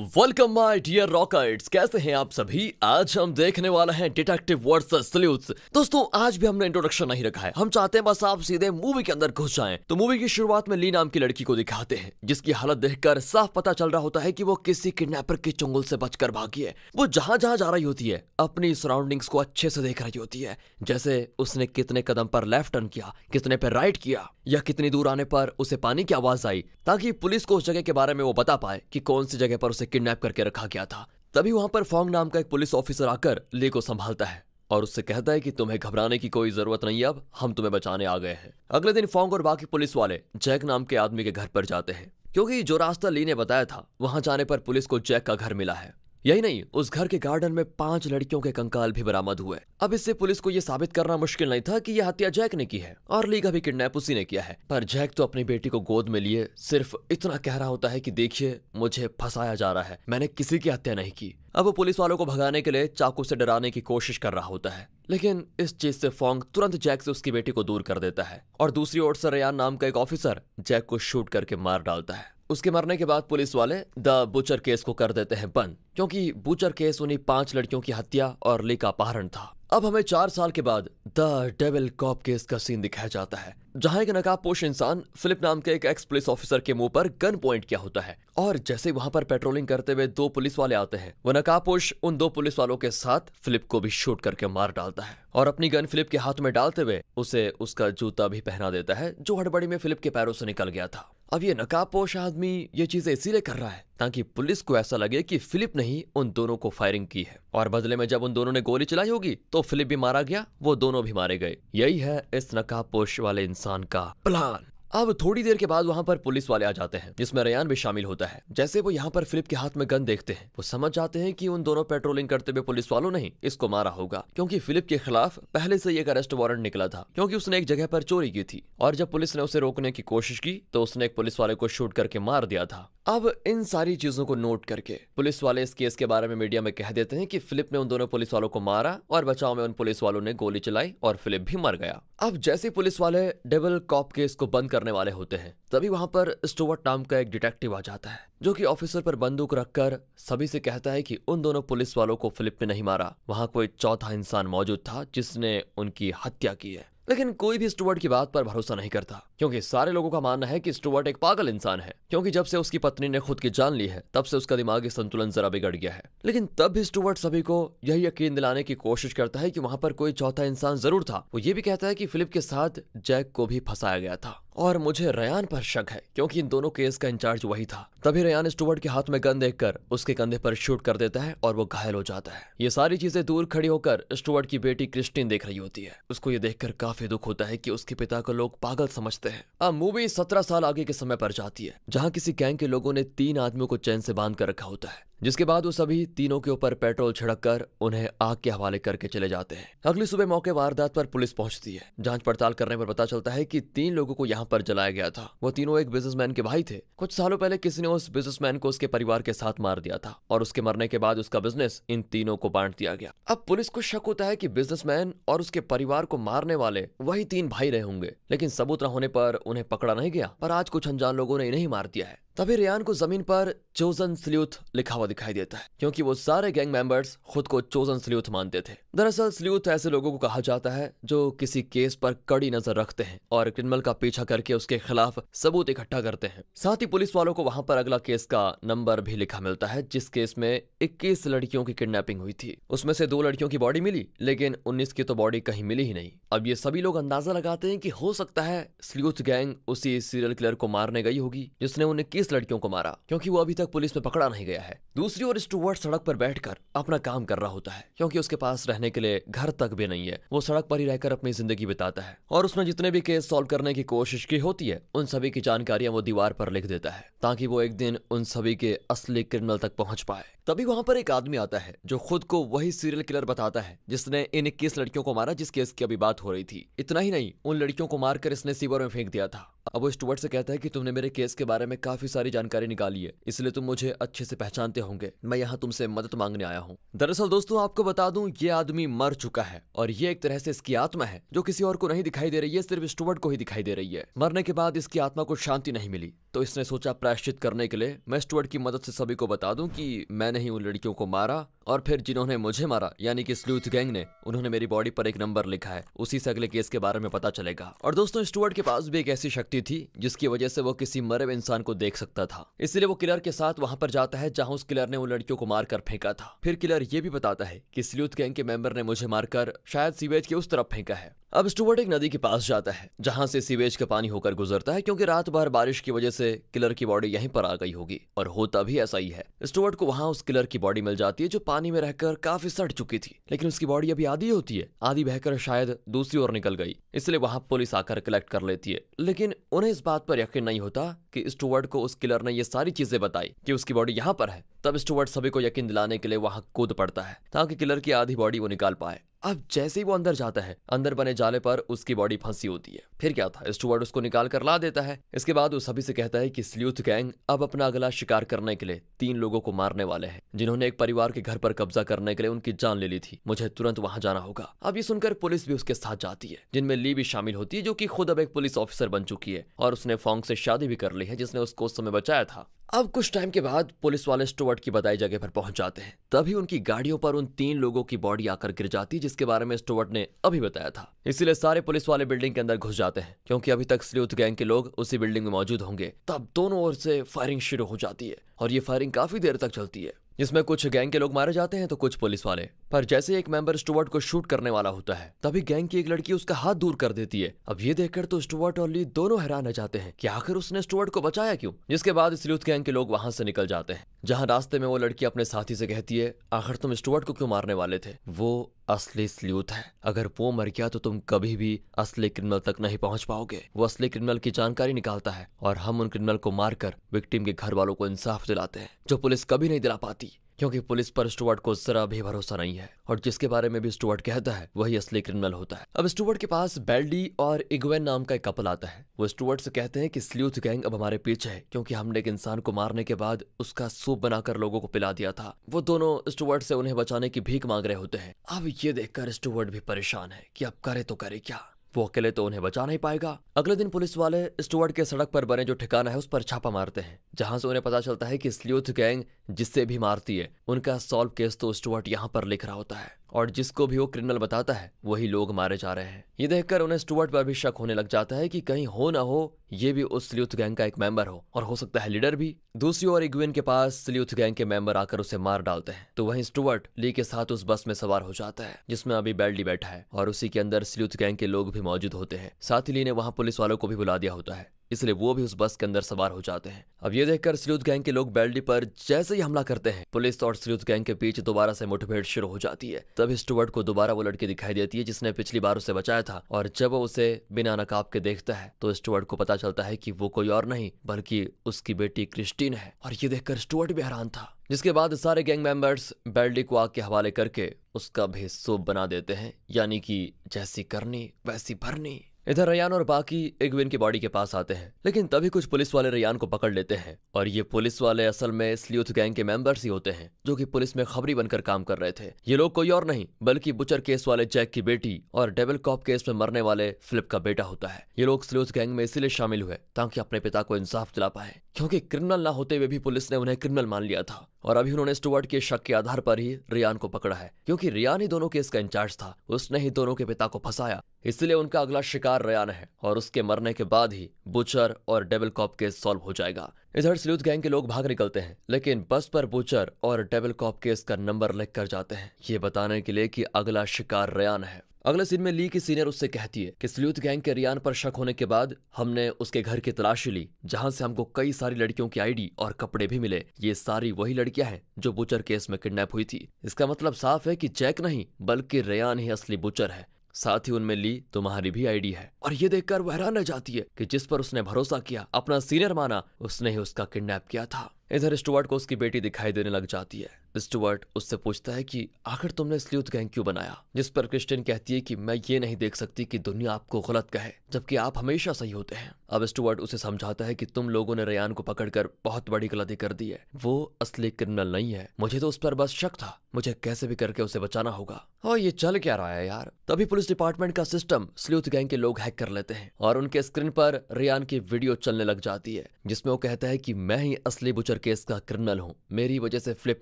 welcome my dear rockets कैसे हैं आप सभी आज हम देखने वाले हैं डिटेक्टिव वर्सेस सल्यूट दोस्तों आज भी हमने इंट्रोडक्शन नहीं रखा है हम चाहते हैं बस आप सीधे मूवी के अंदर घुस जाएं तो मूवी की शुरुआत में ली नाम की लड़की को दिखाते हैं जिसकी हालत देखकर साफ पता चल रहा होता है कि वो किसी किडनेपर के चुंगल से बचकर भागी है वो जहां जहां जा रही होती है अपनी सराउंडिंग्स को अच्छे से देख रही होती है जैसे उसने कितने कदम पर लेफ्ट टर्न किया कितने पे राइट किया या कितनी दूर आने पर उसे पानी की आवाज आई ताकि पुलिस को उस जगह के बारे में वो बता पाए कि कौन सी जगह पर उसे किडनैप करके रखा गया था तभी वहां पर फोंग नाम का एक पुलिस ऑफिसर आकर ली को संभालता है और उससे कहता है कि तुम्हें घबराने की कोई जरूरत नहीं है अब हम तुम्हें बचाने आ गए हैं अगले दिन फोंग और बाकी पुलिस वाले जैक नाम के आदमी के घर पर जाते हैं क्योंकि जो रास्ता ली ने बताया था वहां जाने पर पुलिस को जैक का घर मिला है यही नहीं उस घर के गार्डन में पांच लड़कियों के कंकाल भी बरामद हुए अब इससे पुलिस को यह साबित करना मुश्किल नहीं था कि यह हत्या जैक ने की है और लीगा भी किडनैप उसी ने किया है पर जैक तो अपनी बेटी को गोद में लिए सिर्फ इतना कह रहा होता है कि देखिए मुझे फंसाया जा रहा है मैंने किसी की हत्या नहीं की अब वो पुलिस वालों को भगाने के लिए चाकू से डराने की कोशिश कर रहा होता है लेकिन इस चीज से फोंग तुरंत जैक से उसकी बेटी को दूर कर देता है और दूसरी ओर सरयान नाम का एक ऑफिसर जैक को शूट करके मार डालता है उसके मरने के बाद पुलिस वाले द बुचर केस को कर देते हैं बंद क्योंकि बुचर केस उन्हीं पांच लड़कियों की हत्या और ली का अपहरण था अब हमें चार साल के बाद द डेविल कॉप केस का सीन दिखाया जाता है जहां एक नकाबपोश इंसान फिलिप नाम के एक एक्स पुलिस ऑफिसर के मुंह पर गन पॉइंट किया होता है और जैसे वहां पर पेट्रोलिंग करते हुए दो पुलिस वाले आते हैं वो नकाबपोश उन दो पुलिस वालों के साथ फिलिप को भी शूट करके मार डालता है और अपनी गन फिलिप के हाथ में डालते हुए उसे उसका जूता भी पहना देता है जो हड़बड़ी में फिलिप के पैरों से निकल गया था अब ये नकाबपोश आदमी ये चीजें इसीलिए कर रहा है ताकि पुलिस को ऐसा लगे कि फिलिप ने ही उन दोनों को फायरिंग की है और बदले में जब उन दोनों ने गोली चलाई होगी तो फिलिप भी मारा गया वो दोनों भी मारे गए यही है इस नकाबपोश वाले इंसान का प्लान अब थोड़ी देर के बाद वहाँ पर पुलिस वाले आ जाते हैं जिसमें रयान भी शामिल होता है जैसे वो यहाँ पर फिलिप के हाथ में गन देखते हैं वो समझ जाते हैं कि उन दोनों पेट्रोलिंग करते हुए पुलिस वालों ने इसको मारा होगा क्योंकि फिलिप के खिलाफ पहले से एक अरेस्ट वारंट निकला था क्योंकि उसने एक जगह पर चोरी की थी और जब पुलिस ने उसे रोकने की कोशिश की तो उसने एक पुलिस वाले को शूट करके मार दिया था अब इन सारी चीजों को नोट करके पुलिस वाले इस केस के बारे में मीडिया में कह देते हैं कि फिलिप ने उन दोनों पुलिस वालों को मारा और बचाव में उन पुलिस वालों ने गोली चलाई और फिलिप भी मर गया अब जैसे पुलिस वाले डेबल कॉप केस को बंद करने वाले होते हैं तभी वहां पर स्टोवर्ट नाम का एक डिटेक्टिव आ जाता है जो कि ऑफिसर पर बंदूक रखकर सभी से कहता है कि उन दोनों पुलिस वालों को फिलिप ने नहीं मारा वहां कोई चौथा इंसान मौजूद था जिसने उनकी हत्या की है लेकिन कोई भी स्टुअर्ट की बात पर भरोसा नहीं करता क्योंकि सारे लोगों का मानना है कि स्टुअर्ट एक पागल इंसान है क्योंकि जब से उसकी पत्नी ने खुद की जान ली है तब से उसका दिमागी संतुलन जरा बिगड़ गया है लेकिन तब भी स्टुअर्ट सभी को यही यकीन दिलाने की कोशिश करता है कि वहां पर कोई चौथा इंसान जरूर था वो ये भी कहता है कि फिलिप के साथ जैक को भी फंसाया गया था और मुझे रयान पर शक है क्योंकि इन दोनों केस का इंचार्ज वही था तभी रयान स्टूवर्ट के हाथ में गन देखकर उसके कंधे पर शूट कर देता है और वो घायल हो जाता है ये सारी चीजें दूर खड़ी होकर स्टूवर्ट की बेटी क्रिस्टीन देख रही होती है उसको ये देखकर काफी दुख होता है कि उसके पिता को लोग पागल समझते हैं अब मूवी सत्रह साल आगे के समय पर जाती है जहाँ किसी गैंग के लोगों ने तीन आदमियों को चैन से बांध कर रखा होता है जिसके बाद वो सभी तीनों के ऊपर पेट्रोल छिड़क कर उन्हें आग के हवाले करके चले जाते हैं अगली सुबह मौके वारदात पर पुलिस पहुंचती है जांच पड़ताल करने पर पता चलता है कि तीन लोगों को यहाँ पर जलाया गया था वो तीनों एक बिजनेसमैन के भाई थे कुछ सालों पहले किसी ने उस बिजनेसमैन को उसके परिवार के साथ मार दिया था और उसके मरने के बाद उसका बिजनेस इन तीनों को बांट दिया गया अब पुलिस को शक होता है की बिजनेसमैन और उसके परिवार को मारने वाले वही तीन भाई रहे होंगे लेकिन सबूत न होने पर उन्हें पकड़ा नहीं गया पर आज कुछ अनजान लोगों ने इन्हें मार दिया है तभी रियान को जमीन पर चोजन स्ल्यूथ लिखा हुआ दिखाई देता है क्योंकि वो सारे गैंग मेंबर्स खुद को चोजन स्ल्यूथ मानते थे दरअसल स्ल्यूथ तो ऐसे लोगों को कहा जाता है जो किसी केस पर कड़ी नजर रखते हैं और क्रिमिनल का पीछा करके उसके खिलाफ सबूत इकट्ठा करते हैं साथ ही पुलिस वालों को वहां पर अगला केस का नंबर भी लिखा मिलता है जिस केस में 21 लड़कियों की किडनैपिंग हुई थी उसमें से दो लड़कियों की बॉडी मिली लेकिन उन्नीस की तो बॉडी कहीं मिली ही नहीं अब ये सभी लोग अंदाजा लगाते हैं कि हो सकता है स्ल्यूथ गैंग उसी सीरियल किलर को मारने गई होगी जिसने उन इक्कीस लड़कियों को मारा क्योंकि वो अभी तक पुलिस में पकड़ा नहीं गया है दूसरी ओर स्टूवर्ट सड़क पर बैठकर अपना काम कर रहा होता है क्योंकि उसके पास रहने रहने के लिए घर तक भी नहीं है वो सड़क पर ही रहकर अपनी जिंदगी बिताता है और उसने जितने भी केस सॉल्व करने की कोशिश की होती है उन सभी की जानकारियां वो दीवार पर लिख देता है ताकि वो एक दिन उन सभी के असली क्रिमिनल तक पहुंच पाए तभी वहां पर एक आदमी आता है जो खुद को वही सीरियल किलर बताता है जिसने इन इक्कीस लड़कियों को मारा जिस केस की अभी बात हो रही थी इतना ही नहीं उन लड़कियों को मारकर इसने सीवर में फेंक दिया था अब वो स्टुअर्ट से कहता है कि तुमने मेरे केस के बारे में काफी सारी जानकारी निकाली है इसलिए तुम मुझे अच्छे से पहचानते होंगे मैं यहाँ तुमसे मदद मांगने आया हूँ दरअसल दोस्तों आपको बता दूं ये आदमी मर चुका है और ये एक तरह से इसकी आत्मा है जो किसी और को नहीं दिखाई दे रही है सिर्फ स्टुअर्ट को ही दिखाई दे रही है मरने के बाद इसकी आत्मा को शांति नहीं मिली तो इसने सोचा प्रायश्चित करने के लिए मैं स्टुअर्ट की मदद से सभी को बता दूं कि मैंने ही उन लड़कियों को मारा और फिर जिन्होंने मुझे मारा यानी कि स्लूथ गैंग ने उन्होंने मेरी बॉडी पर एक नंबर लिखा है उसी से अगले केस के बारे में पता चलेगा और दोस्तों स्टुअर्ट के पास भी एक ऐसी शक्ति थी जिसकी वजह से वो किसी मरे हुए इंसान को देख सकता था इसलिए वो किलर के साथ वहां पर जाता है जहां उस किलर ने उन लड़कियों को मारकर फेंका था फिर किलर ये भी बताता है की स्लूथ गैंग के मेंबर ने मुझे मारकर शायद सीवेज के उस तरफ फेंका है अब स्टुअर्ट एक नदी के पास जाता है जहां से सीवेज का पानी होकर गुजरता है क्योंकि रात भर बारिश की वजह से किलर की बॉडी यहीं पर आ गई होगी और होता भी ऐसा ही है स्टुअर्ट को वहां उस किलर की बॉडी मिल जाती है जो पानी में रहकर काफी सड़ चुकी थी लेकिन उसकी बॉडी अभी आधी होती है आधी बहकर शायद दूसरी ओर निकल गई इसलिए वहां पुलिस आकर कलेक्ट कर लेती है लेकिन उन्हें इस बात पर यकीन नहीं होता कि स्टुअर्ट को उस किलर ने ये सारी चीजें बताई कि उसकी बॉडी यहाँ पर है तब स्टुअर्ट सभी को यकीन दिलाने के लिए वहां कूद पड़ता है ताकि किलर की आधी बॉडी वो निकाल पाए अब जैसे ही वो अंदर जाता है अंदर बने जाले पर उसकी बॉडी फंसी होती है फिर क्या था स्टुअर्ट उसको निकाल कर ला देता है इसके बाद वो सभी से कहता है कि स्ल्यूथ गैंग अब अपना अगला शिकार करने के लिए तीन लोगों को मारने वाले हैं जिन्होंने एक परिवार के घर पर कब्जा करने के लिए उनकी जान ले ली थी मुझे तुरंत वहां जाना होगा अब ये सुनकर पुलिस भी उसके साथ जाती है जिनमें ली भी शामिल होती है जो की खुद अब एक पुलिस ऑफिसर बन चुकी है और उसने फोंग से शादी भी कर ली है जिसने उसको उस समय बचाया था अब कुछ टाइम के बाद पुलिस वाले स्टुअर्ट की बताई जगह पर पहुंच जाते हैं तभी उनकी गाड़ियों पर उन तीन लोगों की बॉडी आकर गिर जाती जिसके बारे में स्टुअर्ट ने अभी बताया था इसीलिए सारे पुलिस वाले बिल्डिंग के अंदर घुस जाते जाते हैं क्योंकि अभी तक स्ल्यूथ गैंग के लोग उसी बिल्डिंग में मौजूद होंगे तब दोनों ओर से फायरिंग शुरू हो जाती है और ये फायरिंग काफी देर तक चलती है जिसमें कुछ गैंग के लोग मारे जाते हैं तो कुछ पुलिस वाले पर जैसे एक मेंबर स्टुअर्ट को शूट करने वाला होता है तभी गैंग की एक लड़की उसका हाथ दूर कर देती है अब ये देखकर तो स्टुअर्ट और ली दोनों हैरान रह जाते हैं कि आखिर उसने स्टुअर्ट को बचाया क्यों जिसके बाद स्लूथ गैंग के लोग वहां से निकल जाते हैं जहां रास्ते में वो लड़की अपने साथी से कहती है आखिर तुम स्टुअर्ट को क्यों मारने वाले थे वो असली स्ल्यूथ है अगर वो मर गया तो तुम कभी भी असली क्रिमिनल तक नहीं पहुंच पाओगे वो असली क्रिमिनल की जानकारी निकालता है और हम उन क्रिमिनल को मारकर विक्टिम के घर वालों को इंसाफ दिलाते हैं जो पुलिस कभी नहीं दिला पाती क्योंकि पुलिस पर स्टुअर्ट को जरा भी भरोसा नहीं है और जिसके बारे में भी स्टुअर्ट कहता है वही असली क्रिमिनल होता है अब स्टुअर्ट के पास बेल्डी और इग्वेन नाम का एक कपल आता है वो स्टुअर्ट से कहते हैं कि स्ल्यूथ गैंग अब हमारे पीछे है क्योंकि हमने एक इंसान को मारने के बाद उसका सूप बनाकर लोगों को पिला दिया था वो दोनों स्टुअर्ट से उन्हें बचाने की भीख मांग रहे होते हैं अब ये देखकर स्टुअर्ट भी परेशान है की अब करे तो करे क्या वो अकेले तो उन्हें बचा नहीं पाएगा अगले दिन पुलिस वाले स्टुअर्ट के सड़क पर बने जो ठिकाना है उस पर छापा मारते हैं जहां से उन्हें पता चलता है कि स्ल्यूथ गैंग जिससे भी मारती है उनका सॉल्व केस तो स्टुअर्ट यहाँ पर लिख रहा होता है और जिसको भी वो क्रिमिनल बताता है वही लोग मारे जा रहे हैं ये देखकर उन्हें स्टुअर्ट पर भी शक होने लग जाता है कि कहीं हो ना हो ये भी उस स्ल्यूथ गैंग का एक मेंबर हो और हो सकता है लीडर भी दूसरी ओर इग्विन के पास स्ल्यूथ गैंग के मेंबर आकर उसे मार डालते हैं तो वहीं स्टुअर्ट ली के साथ उस बस में सवार हो जाता है जिसमें अभी बेल्डी बैठा है और उसी के अंदर स्ल्यूथ गैंग के लोग भी मौजूद होते हैं साथ ही ली ने वहां पुलिस वालों को भी बुला दिया होता है इसलिए वो भी उस बस के अंदर सवार हो जाते हैं अब ये देखकर स्लूथ गैंग के लोग बेल्डी पर जैसे ही हमला करते हैं पुलिस और स्लूथ गैंग के बीच दोबारा से मुठभेड़ शुरू हो जाती है तब स्टुअर्ट को दोबारा वो लड़की दिखाई देती है जिसने पिछली बार उसे बचाया था और जब वो उसे बिना नकाब के देखता है तो स्टुअर्ट को पता चलता है की वो कोई और नहीं बल्कि उसकी बेटी क्रिस्टीन है और ये देखकर स्टुअर्ट भी हैरान था जिसके बाद सारे गैंग मेंबर्स बेल्डी को आग के हवाले करके उसका भी सूप बना देते हैं यानी कि जैसी करनी वैसी भरनी इधर रयान और बाकी एग्विन की बॉडी के पास आते हैं लेकिन तभी कुछ पुलिस वाले रयान को पकड़ लेते हैं और ये पुलिस वाले असल में स्ल्यूथ गैंग के मेंबर्स ही होते हैं जो कि पुलिस में खबरी बनकर काम कर रहे थे ये लोग कोई और नहीं बल्कि बुचर केस वाले जैक की बेटी और डेबल कॉप केस में मरने वाले फिलिप का बेटा होता है ये लोग स्ल्यूथ गैंग में इसीलिए शामिल हुए ताकि अपने पिता को इंसाफ दिला पाए क्योंकि क्रिमिनल ना होते हुए भी पुलिस ने उन्हें क्रिमिनल मान लिया था और अभी उन्होंने स्टुअर्ट के शक के आधार पर ही रियान को पकड़ा है क्योंकि रियान ही दोनों केस का इंचार्ज था उसने ही दोनों के पिता को फंसाया इसलिए उनका अगला शिकार रियान है और उसके मरने के बाद ही बुचर और डेबल कॉप केस सॉल्व हो जाएगा इधर स्लूथ गैंग के लोग भाग निकलते हैं लेकिन बस पर बुचर और डेबल कॉप केस का नंबर लिख कर जाते हैं ये बताने के लिए कि अगला शिकार रयान है अगले सीन में ली की सीनियर उससे कहती है कि स्ल्यूथ गैंग के रियान पर शक होने के बाद हमने उसके घर की तलाशी ली जहां से हमको कई सारी लड़कियों की आईडी और कपड़े भी मिले ये सारी वही लड़कियां हैं जो बुचर केस में किडनैप हुई थी इसका मतलब साफ है कि जैक नहीं बल्कि रेयान ही असली बुचर है साथ ही उनमें ली तुम्हारी भी आईडी है और ये देखकर वह हैरान रह जाती है कि जिस पर उसने भरोसा किया अपना सीनियर माना उसने ही उसका किडनैप किया था इधर स्टुअर्ट को उसकी बेटी दिखाई देने लग जाती है स्टुअर्ट उससे पूछता है कि आखिर तुमने स्ल्यूथ गैंग क्यों बनाया जिस पर क्रिस्टियन कहती है कि मैं ये नहीं देख सकती कि दुनिया आपको गलत कहे जबकि आप हमेशा सही होते हैं अब स्टुअर्ट उसे समझाता है कि तुम लोगों ने रेयान को पकड़कर बहुत बड़ी गलती कर दी है वो असली क्रिमिनल नहीं है मुझे तो उस पर बस शक था मुझे कैसे भी करके उसे बचाना होगा और हाँ, ये चल क्या रहा है यार तभी पुलिस डिपार्टमेंट का सिस्टम स्ल्यूथ गैंग के लोग हैक कर लेते हैं और उनके स्क्रीन पर रियान की वीडियो चलने लग जाती है जिसमें वो कहता है कि मैं ही असली बुचर केस का क्रिमिनल हूँ मेरी वजह से फ्लिप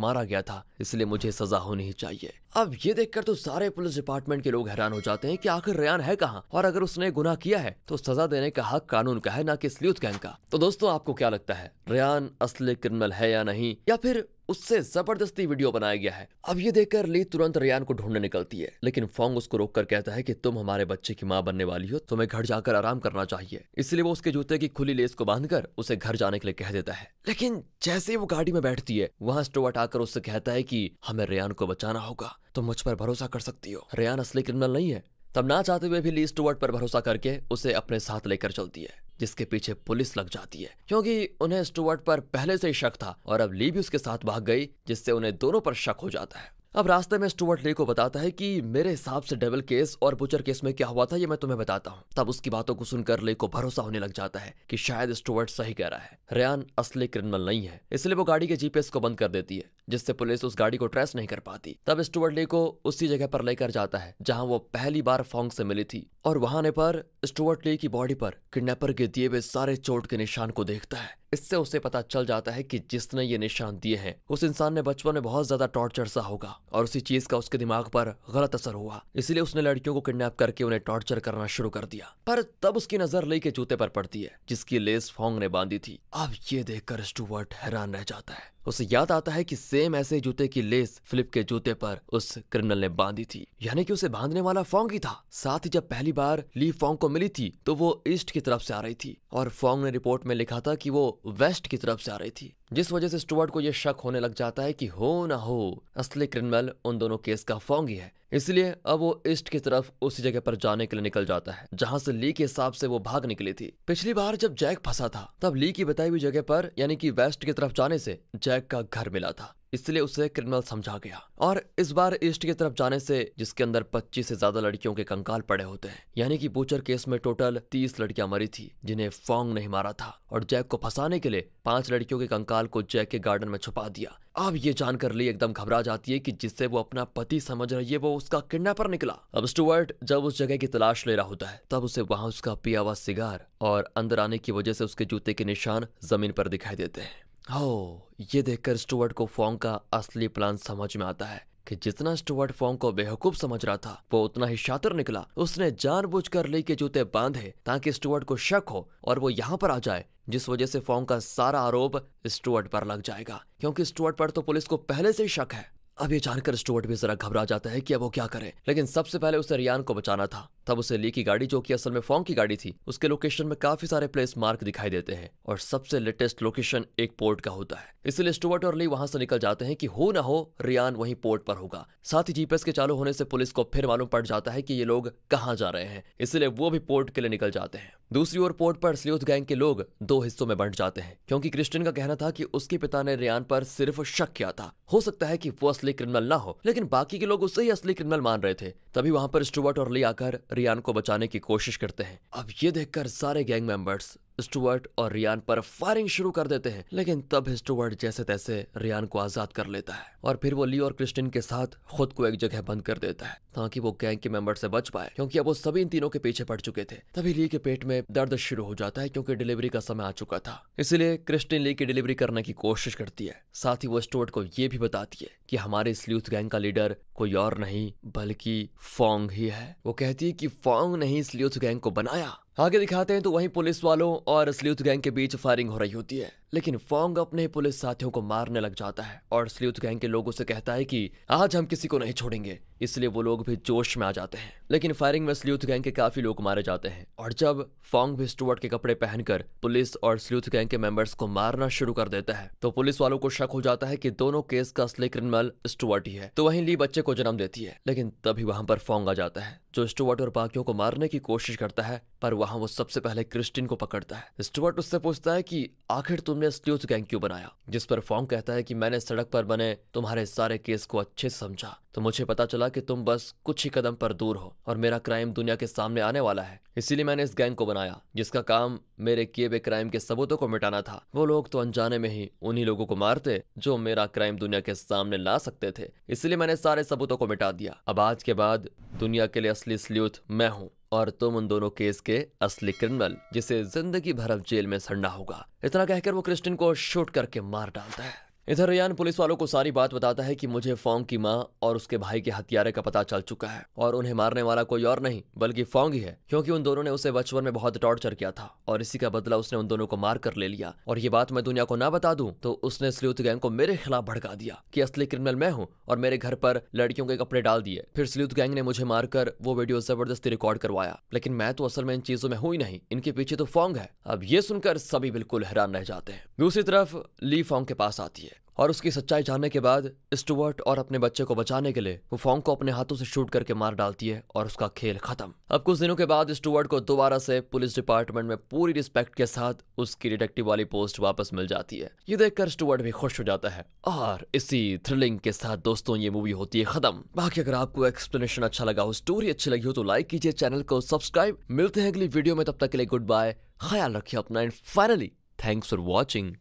मारा गया गया था इसलिए मुझे सजा होनी ही चाहिए अब ये देखकर तो सारे पुलिस डिपार्टमेंट के लोग हैरान हो जाते हैं कि आखिर रयान है कहाँ और अगर उसने गुनाह किया है तो सजा देने का हक कानून का है ना कि स्लूथ गैंग का तो दोस्तों आपको क्या लगता है रयान असली क्रिमिनल है या नहीं या फिर उससे जबरदस्ती वीडियो बनाया गया है अब ये देखकर ली तुरंत रियान को ढूंढने निकलती है लेकिन फोंग उसको रोक कर कहता है कि तुम हमारे बच्चे की माँ बनने वाली हो तुम्हें घर जाकर आराम करना चाहिए इसलिए वो उसके जूते की खुली लेस को बांधकर उसे घर जाने के लिए कह देता है लेकिन जैसे ही वो गाड़ी में बैठती है वहाँ स्टोवर्ट आकर उससे कहता है की हमें रेयान को बचाना होगा तुम मुझ पर भरोसा कर सकती हो रेयान असली क्रिमिनल नहीं है तब ना चाहते हुए भी ली स्टुअर्ट पर भरोसा करके उसे अपने साथ लेकर चलती है जिसके पीछे पुलिस लग जाती है क्योंकि उन्हें स्टुअर्ट पर पहले से ही शक था और अब ली भी उसके साथ भाग गई जिससे उन्हें दोनों पर शक हो जाता है अब रास्ते में स्टुअर्ट ली को बताता है कि मेरे हिसाब से डबल केस और बुचर केस में क्या हुआ था ये मैं तुम्हें बताता हूँ तब उसकी बातों को सुनकर ली को भरोसा होने लग जाता है कि शायद स्टुअर्ट सही कह रहा है रेन असली क्रिमिनल नहीं है इसलिए वो गाड़ी के जीपीएस को बंद कर देती है जिससे पुलिस उस गाड़ी को ट्रेस नहीं कर पाती तब स्टुअर्ट ली को उसी जगह पर लेकर जाता है जहां वो पहली बार फोंग से मिली थी और वहां आने पर स्टुअर्ट ली की बॉडी पर किडनैपर के दिए हुए सारे चोट के निशान को देखता है इससे उसे पता चल जाता है कि जिसने ये निशान दिए हैं उस इंसान ने बचपन में बहुत ज्यादा टॉर्चर सा होगा और उसी चीज का उसके दिमाग पर गलत असर हुआ इसलिए उसने लड़कियों को किडनैप करके उन्हें टॉर्चर करना शुरू कर दिया पर तब उसकी नजर ले के जूते पर पड़ती है जिसकी लेस फोंग ने बांधी थी अब ये देखकर स्टूवर्ट हैरान रह जाता है उसे याद आता है कि सेम ऐसे जूते की लेस फिलिप के जूते पर उस क्रिमिनल ने बांधी थी यानी कि उसे बांधने वाला फोंग ही था साथ ही जब पहली बार ली फोंग को मिली थी तो वो ईस्ट की तरफ से आ रही थी और फोंग ने रिपोर्ट में लिखा था कि वो वेस्ट की तरफ से आ रही थी जिस वजह से स्टुअर्ट को यह शक होने लग जाता है कि हो ना हो असली क्रिमिनल उन दोनों केस का फोंगी है इसलिए अब वो ईस्ट की तरफ उसी जगह पर जाने के लिए निकल जाता है जहां से ली के हिसाब से वो भाग निकली थी पिछली बार जब जैक फंसा था तब ली की बताई हुई जगह पर यानी कि वेस्ट की तरफ जाने से जैक का घर मिला था इसलिए उसे क्रिमिनल समझा गया और इस बार ईस्ट की तरफ जाने से जिसके अंदर 25 से ज्यादा लड़कियों के कंकाल पड़े होते हैं यानी कि बूचर केस में टोटल 30 लड़कियां मरी थी जिन्हें फोंग नहीं मारा था और जैक को फंसाने के लिए पांच लड़कियों के कंकाल को जैक के गार्डन में छुपा दिया अब ये जानकर ली एकदम घबरा जाती है कि जिससे वो अपना पति समझ रही है वो उसका किडनेपर निकला अब स्टुअर्ट जब उस जगह की तलाश ले रहा होता है तब उसे वहां उसका पिया हुआ सिगार और अंदर आने की वजह से उसके जूते के निशान जमीन पर दिखाई देते हैं हो ये देखकर स्टुअर्ट को फोंग का असली प्लान समझ में आता है कि जितना स्टुअर्ट फोंग को बेहकूफ समझ रहा था वो उतना ही शातर निकला उसने जानबूझकर ली के जूते बांधे ताकि स्टुअर्ट को शक हो और वो यहाँ पर आ जाए जिस वजह से फोंग का सारा आरोप स्टुअर्ट पर लग जाएगा क्योंकि स्टुअर्ट पर तो पुलिस को पहले से ही शक है अब ये जानकर स्टुअर्ट भी जरा घबरा जाता है कि अब वो क्या करे लेकिन सबसे पहले उसे रियान को बचाना था तब उसे ली की गाड़ी जो कि असल में फोंग की गाड़ी थी उसके लोकेशन में काफी सारे प्लेस मार्क दिखाई देते हैं और सबसे लेटेस्ट लोकेशन एक पोर्ट का होता है इसलिए स्टुअर्ट और ली वहां से निकल जाते हैं कि हो ना हो रियान वहीं पोर्ट पर होगा साथ ही जीपीएस के चालू होने से पुलिस को फिर मालूम पड़ जाता है कि ये लोग कहाँ जा रहे हैं इसलिए वो भी पोर्ट के लिए निकल जाते हैं दूसरी ओर पोर्ट पर स्ल्यूथ गैंग के लोग दो हिस्सों में बंट जाते हैं क्योंकि क्रिस्टियन का कहना था कि उसके पिता ने रियान पर सिर्फ शक किया था हो सकता है कि वो असली क्रिमिनल ना हो लेकिन बाकी के लोग उसे ही असली क्रिमिनल मान रहे थे तभी वहां पर स्टुअर्ट और ली आकर रियान को बचाने की कोशिश करते हैं अब ये देखकर सारे गैंग मेंबर्स स्टुअर्ट और रियान पर फायरिंग शुरू कर देते हैं लेकिन तब स्टुअर्ट जैसे तैसे रियान को आजाद कर लेता है और फिर वो ली और क्रिस्टिन के साथ खुद को एक जगह बंद कर देता है ताकि वो गैंग के मेंबर से बच पाए क्योंकि अब वो सभी इन तीनों के पीछे पड़ चुके थे तभी ली के पेट में दर्द शुरू हो जाता है क्योंकि डिलीवरी का समय आ चुका था इसलिए क्रिस्टिन ली की डिलीवरी करने की कोशिश करती है साथ ही वो स्टोर्ट को ये भी बताती है कि हमारे इस यूथ गैंग का लीडर कोई और नहीं बल्कि फोंग ही है वो कहती है कि फोंग ने ही इस यूथ गैंग को बनाया आगे दिखाते हैं तो वहीं पुलिस वालों और स्ल्यूथ गैंग के बीच फायरिंग हो रही होती है लेकिन फोंग अपने पुलिस साथियों को मारने लग जाता है और स्ल्यूथ गैंग के लोगों से कहता है कि आज हम किसी को नहीं छोड़ेंगे इसलिए वो लोग भी जोश में आ जाते हैं लेकिन फायरिंग में स्ल्यूथ गैंग के काफी लोग मारे जाते हैं और जब फोंग भी स्टुअर्ट के कपड़े पहनकर पुलिस और स्ल्यूथ गैंग के मेंबर्स को मारना शुरू कर देता है तो पुलिस वालों को शक हो जाता है कि दोनों केस का असली क्रिमिनल स्टुअर्ट ही है तो वहीं ली बच्चे को जन्म देती है लेकिन तभी वहां पर फोंग आ जाता है जो स्टुअर्ट और बाकियों को मारने की कोशिश करता है पर वहां वो सबसे पहले क्रिस्टिन को पकड़ता है स्टुअर्ट उससे पूछता है कि आखिर तुमने स्ल्यूथ गैंग क्यों बनाया जिस पर फोंग कहता है कि मैंने सड़क पर बने तुम्हारे सारे केस को अच्छे से समझा तो मुझे पता चला कि तुम बस कुछ ही कदम पर दूर हो और मेरा क्राइम दुनिया के सामने आने वाला है इसीलिए मैंने इस गैंग को बनाया जिसका काम मेरे किए हुए क्राइम के सबूतों को मिटाना था वो लोग तो अनजाने में ही उन्हीं लोगों को मारते जो मेरा क्राइम दुनिया के सामने ला सकते थे इसलिए मैंने सारे सबूतों को मिटा दिया अब आज के बाद दुनिया के लिए असली स्ल्यूथ मैं हूँ और तुम उन दोनों केस के असली क्रिमिनल जिसे जिंदगी भर अब जेल में सड़ना होगा इतना कहकर वो क्रिस्टिन को शूट करके मार डालता है इधर रियान पुलिस वालों को सारी बात बताता है कि मुझे फोंग की माँ और उसके भाई के हथियारे का पता चल चुका है और उन्हें मारने वाला कोई और नहीं बल्कि फोंग ही है क्योंकि उन दोनों ने उसे बचपन में बहुत टॉर्चर किया था और इसी का बदला उसने उन दोनों को मार कर ले लिया और ये बात मैं दुनिया को ना बता दू तो उसने स्ल्यूथ गैंग को मेरे खिलाफ भड़का दिया की असली क्रिमिनल मैं हूँ और मेरे घर पर लड़कियों के कपड़े डाल दिए फिर स्ल्यूथ गैंग ने मुझे मारकर वो वीडियो जबरदस्ती रिकॉर्ड करवाया लेकिन मैं तो असल में इन चीजों में हुई नहीं इनके पीछे तो फोंग है अब ये सुनकर सभी बिल्कुल हैरान रह जाते हैं दूसरी तरफ ली फोंग के पास आती है और उसकी सच्चाई जानने के बाद स्टुअर्ट और अपने बच्चे को बचाने के लिए वो फॉन्ग को अपने हाथों से शूट करके मार डालती है और उसका खेल खत्म अब कुछ दिनों के बाद स्टुअर्ट को दोबारा से पुलिस डिपार्टमेंट में पूरी रिस्पेक्ट के साथ उसकी डिटेक्टिव वाली पोस्ट वापस मिल जाती है ये देखकर स्टुअर्ट भी खुश हो जाता है और इसी थ्रिलिंग के साथ दोस्तों ये मूवी होती है खत्म बाकी अगर आपको एक्सप्लेनेशन अच्छा लगा हो स्टोरी अच्छी लगी हो तो लाइक कीजिए चैनल को सब्सक्राइब मिलते हैं अगली वीडियो में तब तक के लिए गुड बाय ख्याल रखिए अपना and finally thanks for watching